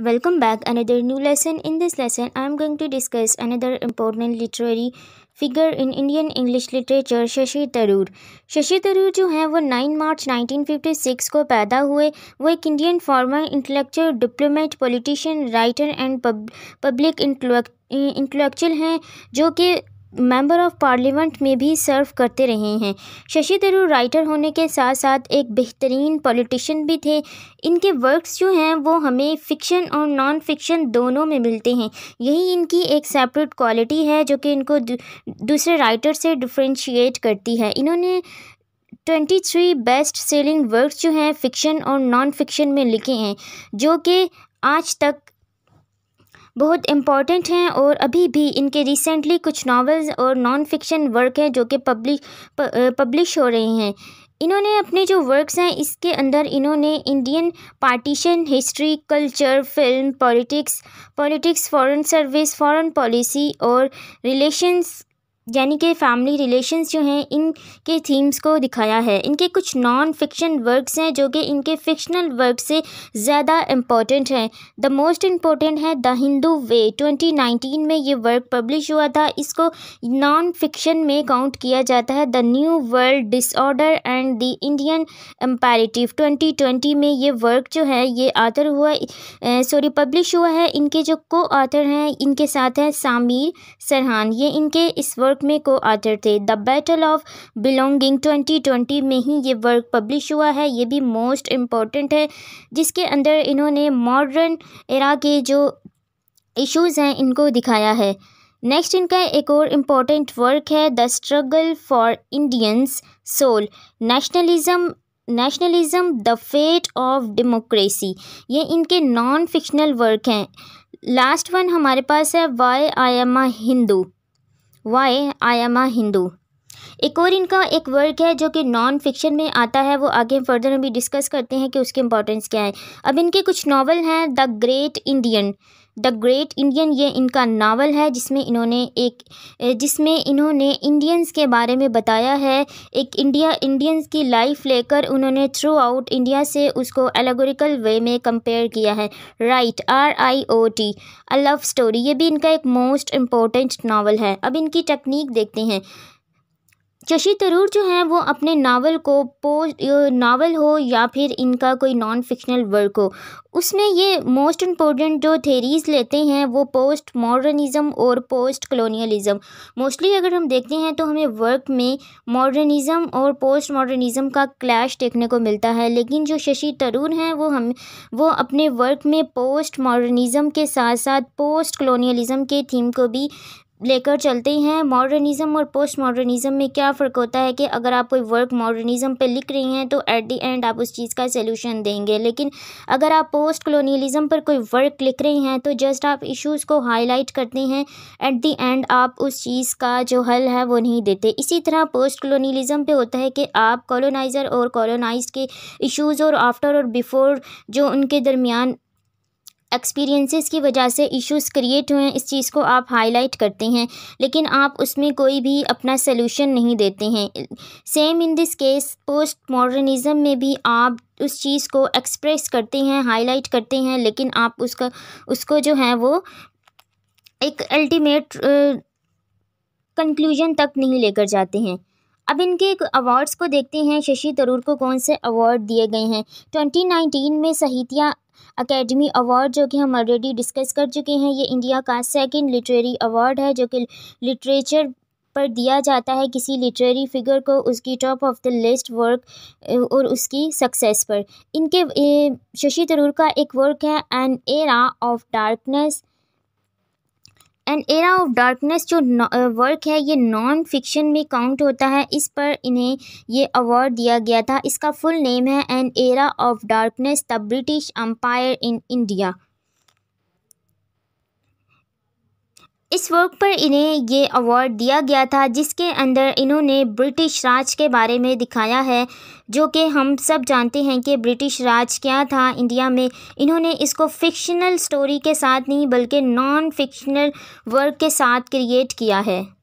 Welcome back another new lesson. In this lesson I am going to discuss another important literary figure in Indian English literature Shashi Tharoor Shashi Tharoor जो हैं वो 9 मार्च 1956 को पैदा हुए वो एक Indian former intellectual diplomat politician writer and public intellectual हैं जो कि मेंबर ऑफ पार्लियामेंट में भी सर्व करते रहे हैं शशि थरूर राइटर होने के साथ साथ एक बेहतरीन पॉलिटिशियन भी थे इनके वर्क्स जो हैं वो हमें फ़िक्शन और नॉन फिक्शन दोनों में मिलते हैं यही इनकी एक सेपरेट क्वालिटी है जो कि इनको दूसरे राइटर से डिफ्रेंशिएट करती है इन्होंने twenty three best selling works जो हैं फ़िक्शन और नॉन फिक्शन में लिखे हैं जो कि आज तक बहुत इम्पॉर्टेंट हैं और अभी भी इनके रिसेंटली कुछ नावल्स और नॉन फिक्शन वर्क हैं जो कि पब्लिक पब्लिश हो रहे हैं इन्होंने अपने जो वर्क्स हैं इसके अंदर इन्होंने Indian partition history culture film politics politics foreign service foreign policy और रिलेशंस यानी कि फैमिली रिलेशंस जो हैं इनके थीम्स को दिखाया है इनके कुछ नॉन फिक्शन वर्क्स हैं जो कि इनके फिक्शनल वर्क से ज़्यादा इम्पॉर्टेंट हैं द मोस्ट इम्पॉर्टेंट है द हिंदू वे 2019 में ये वर्क पब्लिश हुआ था इसको नॉन फिक्शन में काउंट किया जाता है the new world disorder and the Indian imperative twenty में ये वर्क जो है ये आतर हुआ सॉरी पब्लिश हुआ है इनके जो को आतर हैं इनके साथ हैं सामिर सरहान ये इनके इस वर्क में को आते थे द बैटल ऑफ बिलोंगिंग 2020 में ही ये वर्क पब्लिश हुआ है ये भी मोस्ट इम्पॉर्टेंट है जिसके अंदर इन्होंने मॉडर्न एरा के जो इश्यूज़ हैं इनको दिखाया है नेक्स्ट इनका एक और इम्पॉर्टेंट वर्क है the struggle for Indians soul nationalism nationalism the fate of democracy ये इनके नॉन फिक्शनल वर्क हैं लास्ट वन हमारे पास है why I am a Hindu why I am a Hindu एक और इनका एक वर्क है जो कि नॉन फिक्शन में आता है वो आगे फर्दर हम भी डिस्कस करते हैं कि उसके इंपॉर्टेंस क्या है अब इनके कुछ नावल हैं the great Indian the great Indian ये इनका नावल है जिसमें इन्होंने एक जिसमें इन्होंने इंडियंस के बारे में बताया है एक इंडिया इंडियंस की लाइफ लेकर उन्होंने थ्रू आउट इंडिया से उसको एलेगोरिकल वे में कंपेयर किया है riot R I O T a love story ये भी इनका एक मोस्ट इम्पोर्टेंट नावल है अब इनकी टेक्निक देखते हैं शशि तरूर जो हैं वो अपने नावल को पोस्ट नावल हो या फिर इनका कोई नॉन फिक्शनल वर्क हो उसमें ये मोस्ट इम्पोर्टेंट जो थेरीज लेते हैं वो पोस्ट मॉडर्निज़म और पोस्ट कलोनियलिज़म मोस्टली अगर हम देखते हैं तो हमें वर्क में मॉडर्निज़म और पोस्ट मॉडर्निज़म का क्लैश देखने को मिलता है लेकिन जो शशि तरूर हैं वो हम वो अपने वर्क में पोस्ट मॉडर्निज़म के साथ साथ पोस्ट कलोनियलिज़म के थीम को भी लेकर चलते हैं मॉडर्निज़म और पोस्ट मॉडर्निज़म में क्या फ़र्क होता है कि अगर आप कोई वर्क मॉडर्निज़म पे लिख रही हैं तो एट दी एंड आप उस चीज़ का सलूशन देंगे लेकिन अगर आप पोस्ट कलोनियलिज़म पर कोई वर्क लिख रही हैं तो जस्ट आप इश्यूज़ को हाईलाइट करते हैं एट दी एंड आप उस चीज़ का जो हल है वो नहीं देते इसी तरह पोस्ट कलोनीलिज़म पर होता है कि आप कॉलोनाइज़र और कॉलोनाइज के इशूज़ और आफ्टर और बिफ़ोर जो उनके दरमियान एक्सपीरियंसेस की वजह से इश्यूज क्रिएट हुए हैं इस चीज़ को आप हाईलाइट करते हैं लेकिन आप उसमें कोई भी अपना सलूशन नहीं देते हैं same in this case post modernism में भी आप उस चीज़ को एक्सप्रेस करते हैं हाईलाइट करते हैं लेकिन आप उसका उसको जो है वो एक अल्टीमेट कंक्लूजन तक नहीं लेकर जाते हैं अब इनके अवार्ड्स को देखते हैं शशि तरूर को कौन से अवार्ड दिए गए हैं 2019 में साहित्य अकेडमी अवार्ड जो कि हम ऑलरेडी डिस्कस कर चुके हैं ये इंडिया का सेकंड लिटरेरी अवार्ड है जो कि लिटरेचर पर दिया जाता है किसी लिटरेरी फिगर को उसकी top of the list work और उसकी सक्सेस पर इनके शशि तरूर का एक वर्क है an era of darkness an era of darkness जो वर्क uh, है ये नॉन फिक्शन में काउंट होता है इस पर इन्हें ये अवार्ड दिया गया था इसका फुल नेम है an era of darkness the British empire in India इस वर्क पर इन्हें ये अवार्ड दिया गया था जिसके अंदर इन्होंने ब्रिटिश राज के बारे में दिखाया है जो कि हम सब जानते हैं कि ब्रिटिश राज क्या था इंडिया में इन्होंने इसको फ़िक्शनल स्टोरी के साथ नहीं बल्कि नॉन फिक्शनल वर्क के साथ क्रिएट किया है